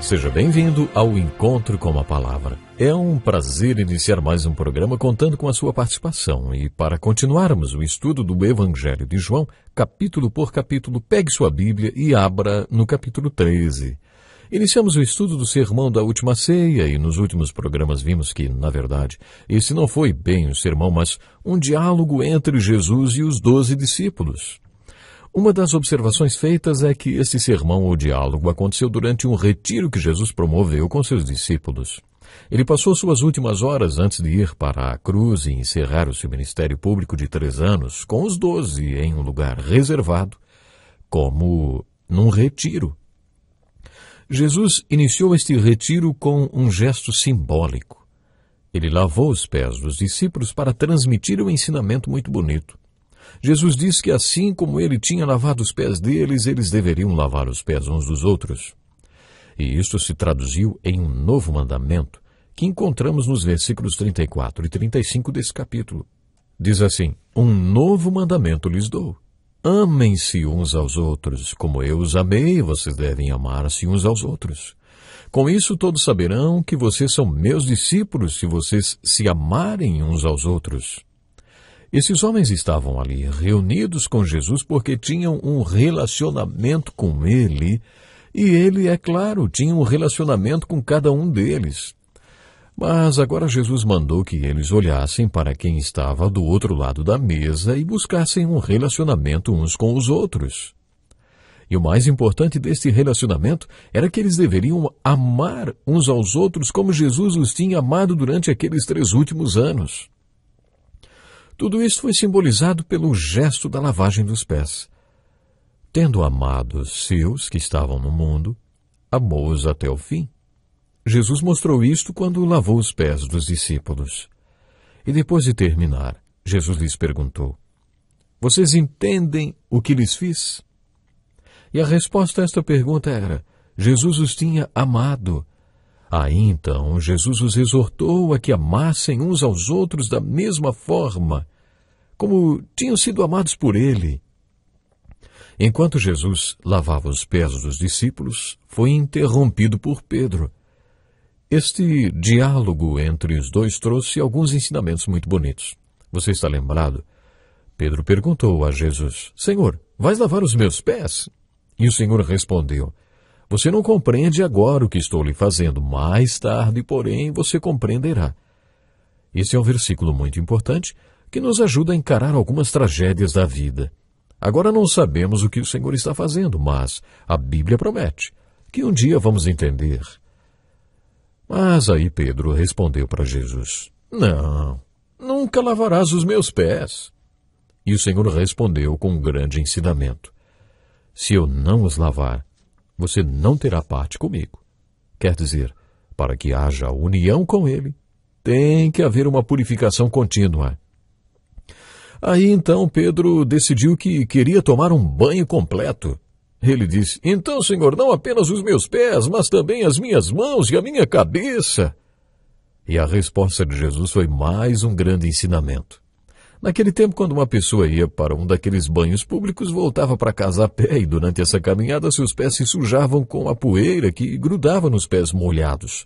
Seja bem-vindo ao Encontro com a Palavra. É um prazer iniciar mais um programa contando com a sua participação. E para continuarmos o estudo do Evangelho de João, capítulo por capítulo, pegue sua Bíblia e abra no capítulo 13. Iniciamos o estudo do sermão da última ceia e nos últimos programas vimos que, na verdade, esse não foi bem o sermão, mas um diálogo entre Jesus e os doze discípulos. Uma das observações feitas é que esse sermão ou diálogo aconteceu durante um retiro que Jesus promoveu com seus discípulos. Ele passou suas últimas horas antes de ir para a cruz e encerrar o seu ministério público de três anos com os doze em um lugar reservado, como num retiro. Jesus iniciou este retiro com um gesto simbólico. Ele lavou os pés dos discípulos para transmitir um ensinamento muito bonito. Jesus diz que assim como ele tinha lavado os pés deles, eles deveriam lavar os pés uns dos outros. E isto se traduziu em um novo mandamento, que encontramos nos versículos 34 e 35 desse capítulo. Diz assim: Um novo mandamento lhes dou. Amem-se uns aos outros, como eu os amei, vocês devem amar-se uns aos outros. Com isso todos saberão que vocês são meus discípulos se vocês se amarem uns aos outros. Esses homens estavam ali reunidos com Jesus porque tinham um relacionamento com ele, e ele, é claro, tinha um relacionamento com cada um deles. Mas agora Jesus mandou que eles olhassem para quem estava do outro lado da mesa e buscassem um relacionamento uns com os outros. E o mais importante deste relacionamento era que eles deveriam amar uns aos outros como Jesus os tinha amado durante aqueles três últimos anos. Tudo isso foi simbolizado pelo gesto da lavagem dos pés. Tendo amado os seus que estavam no mundo, amou-os até o fim. Jesus mostrou isto quando lavou os pés dos discípulos. E depois de terminar, Jesus lhes perguntou: Vocês entendem o que lhes fiz? E a resposta a esta pergunta era: Jesus os tinha amado. Aí então Jesus os exortou a que amassem uns aos outros da mesma forma como tinham sido amados por ele. Enquanto Jesus lavava os pés dos discípulos, foi interrompido por Pedro. Este diálogo entre os dois trouxe alguns ensinamentos muito bonitos. Você está lembrado? Pedro perguntou a Jesus: Senhor, vais lavar os meus pés? E o Senhor respondeu: Você não compreende agora o que estou lhe fazendo, mais tarde, porém, você compreenderá. Esse é um versículo muito importante que nos ajuda a encarar algumas tragédias da vida. Agora não sabemos o que o Senhor está fazendo, mas a Bíblia promete que um dia vamos entender. Mas aí Pedro respondeu para Jesus: Não, nunca lavarás os meus pés. E o Senhor respondeu com um grande ensinamento: Se eu não os lavar, você não terá parte comigo. Quer dizer, para que haja união com Ele, tem que haver uma purificação contínua. Aí então Pedro decidiu que queria tomar um banho completo. Ele disse: Então, senhor, não apenas os meus pés, mas também as minhas mãos e a minha cabeça. E a resposta de Jesus foi mais um grande ensinamento. Naquele tempo, quando uma pessoa ia para um daqueles banhos públicos, voltava para casa a pé e durante essa caminhada seus pés se sujavam com a poeira que grudava nos pés molhados.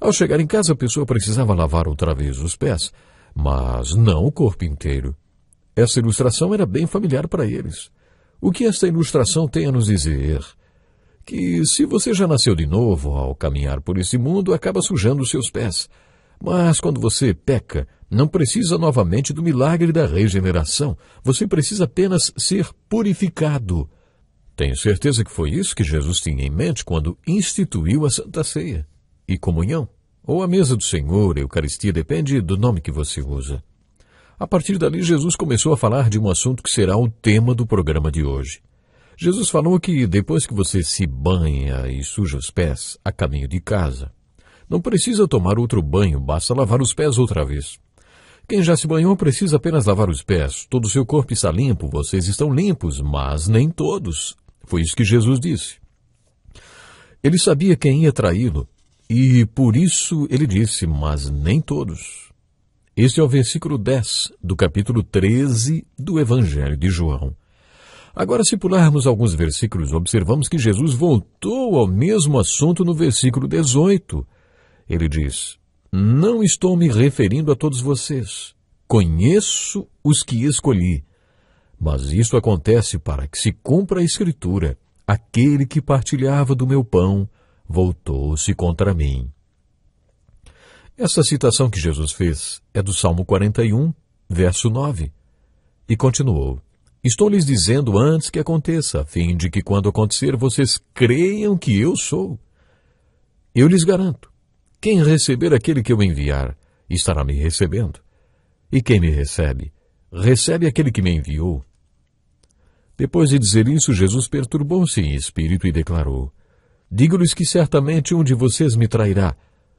Ao chegar em casa, a pessoa precisava lavar outra vez os pés, mas não o corpo inteiro. Essa ilustração era bem familiar para eles. O que esta ilustração tem a nos dizer? Que se você já nasceu de novo, ao caminhar por esse mundo, acaba sujando os seus pés. Mas quando você peca, não precisa novamente do milagre da regeneração. Você precisa apenas ser purificado. Tenho certeza que foi isso que Jesus tinha em mente quando instituiu a Santa Ceia e comunhão, ou a mesa do Senhor, Eucaristia, depende do nome que você usa. A partir dali, Jesus começou a falar de um assunto que será o tema do programa de hoje. Jesus falou que depois que você se banha e suja os pés a caminho de casa, não precisa tomar outro banho, basta lavar os pés outra vez. Quem já se banhou precisa apenas lavar os pés. Todo o seu corpo está limpo, vocês estão limpos, mas nem todos. Foi isso que Jesus disse. Ele sabia quem ia traí-lo, e por isso ele disse, mas nem todos. Este é o versículo 10 do capítulo 13 do Evangelho de João. Agora, se pularmos alguns versículos, observamos que Jesus voltou ao mesmo assunto no versículo 18. Ele diz: Não estou me referindo a todos vocês. Conheço os que escolhi. Mas isso acontece para que se cumpra a Escritura: Aquele que partilhava do meu pão voltou-se contra mim. Essa citação que Jesus fez é do Salmo 41, verso 9. E continuou: Estou lhes dizendo antes que aconteça, a fim de que quando acontecer vocês creiam que eu sou. Eu lhes garanto: quem receber aquele que eu enviar, estará me recebendo. E quem me recebe, recebe aquele que me enviou. Depois de dizer isso, Jesus perturbou-se em espírito e declarou: Digo-lhes que certamente um de vocês me trairá.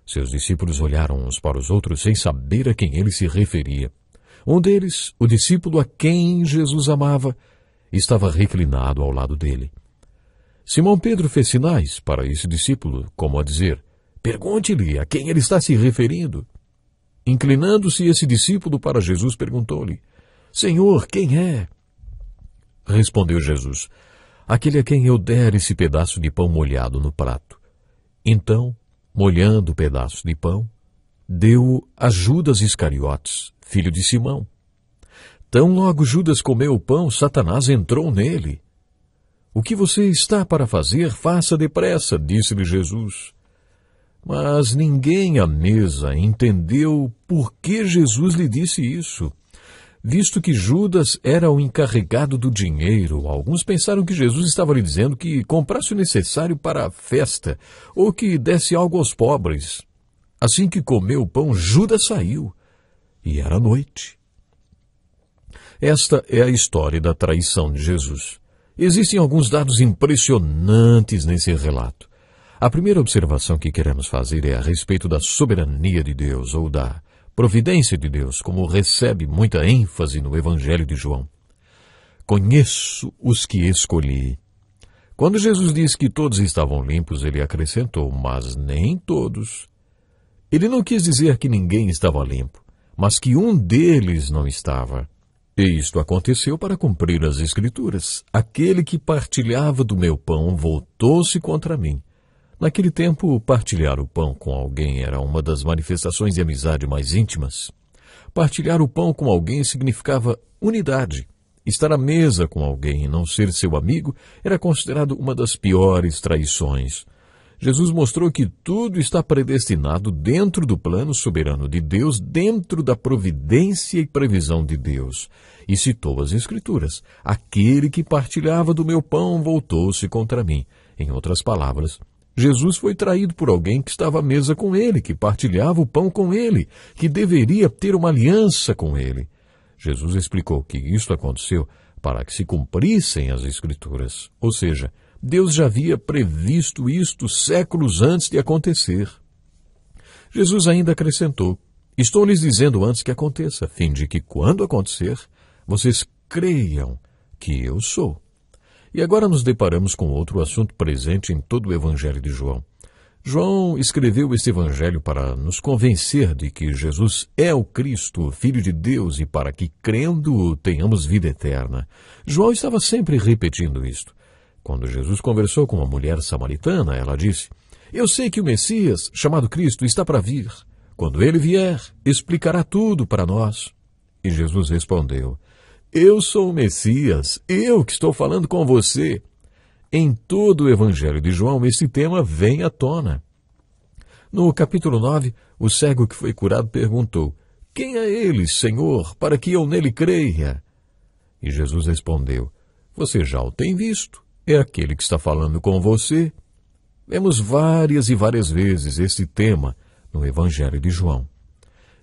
Seus discípulos olharam uns para os outros sem saber a quem ele se referia. Um deles, o discípulo a quem Jesus amava, estava reclinado ao lado dele. Simão Pedro fez sinais para esse discípulo, como a dizer: Pergunte-lhe a quem ele está se referindo. Inclinando-se esse discípulo para Jesus, perguntou-lhe: Senhor, quem é? Respondeu Jesus: Aquele a quem eu der esse pedaço de pão molhado no prato. Então molhando o pedaço de pão, deu a Judas Iscariotes, filho de Simão. Tão logo Judas comeu o pão, Satanás entrou nele. O que você está para fazer, faça depressa, disse-lhe Jesus. Mas ninguém à mesa entendeu por que Jesus lhe disse isso. Visto que Judas era o encarregado do dinheiro, alguns pensaram que Jesus estava lhe dizendo que comprasse o necessário para a festa ou que desse algo aos pobres. Assim que comeu o pão, Judas saiu. E era noite. Esta é a história da traição de Jesus. Existem alguns dados impressionantes nesse relato. A primeira observação que queremos fazer é a respeito da soberania de Deus ou da providência de Deus, como recebe muita ênfase no Evangelho de João. Conheço os que escolhi. Quando Jesus disse que todos estavam limpos, ele acrescentou, mas nem todos. Ele não quis dizer que ninguém estava limpo, mas que um deles não estava. E isto aconteceu para cumprir as Escrituras. Aquele que partilhava do meu pão voltou-se contra mim. Naquele tempo, partilhar o pão com alguém era uma das manifestações de amizade mais íntimas. Partilhar o pão com alguém significava unidade. Estar à mesa com alguém e não ser seu amigo era considerado uma das piores traições. Jesus mostrou que tudo está predestinado dentro do plano soberano de Deus, dentro da providência e previsão de Deus. E citou as Escrituras: Aquele que partilhava do meu pão voltou-se contra mim. Em outras palavras, Jesus foi traído por alguém que estava à mesa com ele, que partilhava o pão com ele, que deveria ter uma aliança com ele. Jesus explicou que isto aconteceu para que se cumprissem as Escrituras, ou seja, Deus já havia previsto isto séculos antes de acontecer. Jesus ainda acrescentou: Estou lhes dizendo antes que aconteça, fim de que, quando acontecer, vocês creiam que eu sou. E agora nos deparamos com outro assunto presente em todo o Evangelho de João. João escreveu este Evangelho para nos convencer de que Jesus é o Cristo, Filho de Deus, e para que, crendo, tenhamos vida eterna. João estava sempre repetindo isto. Quando Jesus conversou com uma mulher samaritana, ela disse: Eu sei que o Messias, chamado Cristo, está para vir. Quando ele vier, explicará tudo para nós. E Jesus respondeu: eu sou o Messias, eu que estou falando com você. Em todo o Evangelho de João, esse tema vem à tona. No capítulo 9, o cego que foi curado perguntou: Quem é ele, Senhor, para que eu nele creia? E Jesus respondeu: Você já o tem visto, é aquele que está falando com você. Vemos várias e várias vezes esse tema no Evangelho de João.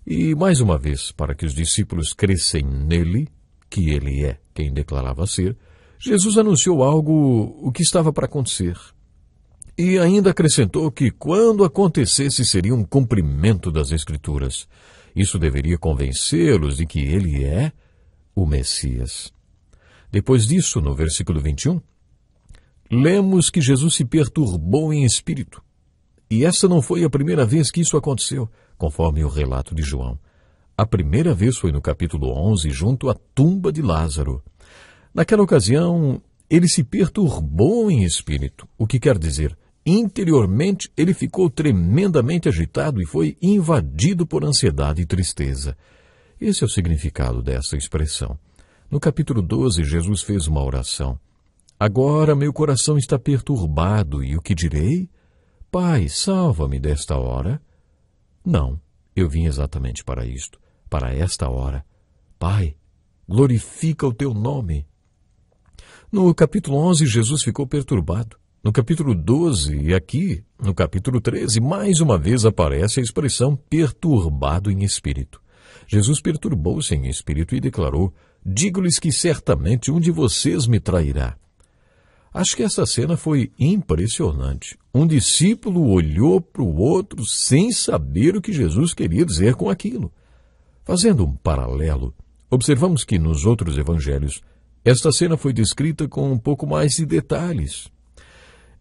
E mais uma vez, para que os discípulos crescem nele, que ele é quem declarava ser, Jesus anunciou algo o que estava para acontecer. E ainda acrescentou que quando acontecesse seria um cumprimento das Escrituras. Isso deveria convencê-los de que ele é o Messias. Depois disso, no versículo 21, lemos que Jesus se perturbou em espírito. E essa não foi a primeira vez que isso aconteceu, conforme o relato de João. A primeira vez foi no capítulo 11, junto à tumba de Lázaro. Naquela ocasião, ele se perturbou em espírito, o que quer dizer, interiormente ele ficou tremendamente agitado e foi invadido por ansiedade e tristeza. Esse é o significado dessa expressão. No capítulo 12, Jesus fez uma oração. Agora meu coração está perturbado, e o que direi? Pai, salva-me desta hora. Não, eu vim exatamente para isto, para esta hora. Pai, glorifica o teu nome. No capítulo 11, Jesus ficou perturbado. No capítulo 12 e aqui, no capítulo 13, mais uma vez aparece a expressão perturbado em espírito. Jesus perturbou-se em espírito e declarou: Digo-lhes que certamente um de vocês me trairá. Acho que essa cena foi impressionante. Um discípulo olhou para o outro sem saber o que Jesus queria dizer com aquilo. Fazendo um paralelo, observamos que nos outros evangelhos esta cena foi descrita com um pouco mais de detalhes.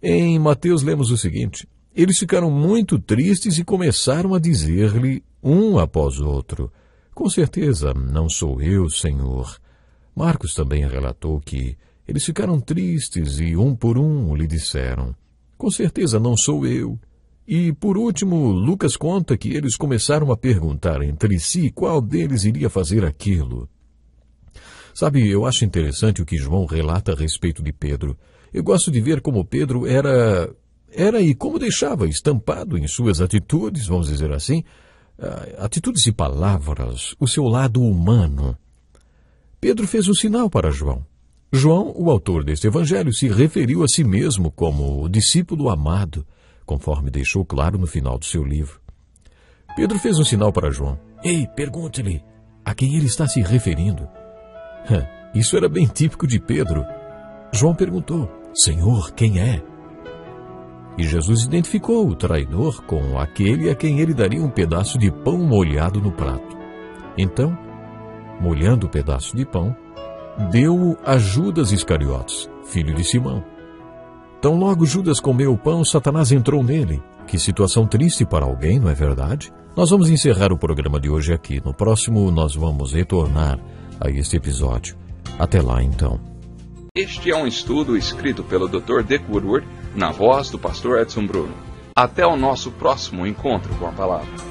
Em Mateus lemos o seguinte: Eles ficaram muito tristes e começaram a dizer-lhe um após outro: Com certeza não sou eu, Senhor. Marcos também relatou que eles ficaram tristes e, um por um, lhe disseram: Com certeza não sou eu. E, por último, Lucas conta que eles começaram a perguntar entre si qual deles iria fazer aquilo. Sabe, eu acho interessante o que João relata a respeito de Pedro. Eu gosto de ver como Pedro era. era e como deixava estampado em suas atitudes, vamos dizer assim, atitudes e palavras, o seu lado humano. Pedro fez um sinal para João. João, o autor deste evangelho, se referiu a si mesmo como o discípulo amado, conforme deixou claro no final do seu livro. Pedro fez um sinal para João. Ei, pergunte-lhe a quem ele está se referindo. Isso era bem típico de Pedro. João perguntou: Senhor, quem é? E Jesus identificou o traidor com aquele a quem ele daria um pedaço de pão molhado no prato. Então, molhando o pedaço de pão, deu-o a Judas Iscariotes, filho de Simão. Tão logo Judas comeu o pão, Satanás entrou nele. Que situação triste para alguém, não é verdade? Nós vamos encerrar o programa de hoje aqui. No próximo, nós vamos retornar a este episódio. Até lá, então. Este é um estudo escrito pelo Dr. Dick Woodward, na voz do pastor Edson Bruno. Até o nosso próximo encontro com a palavra.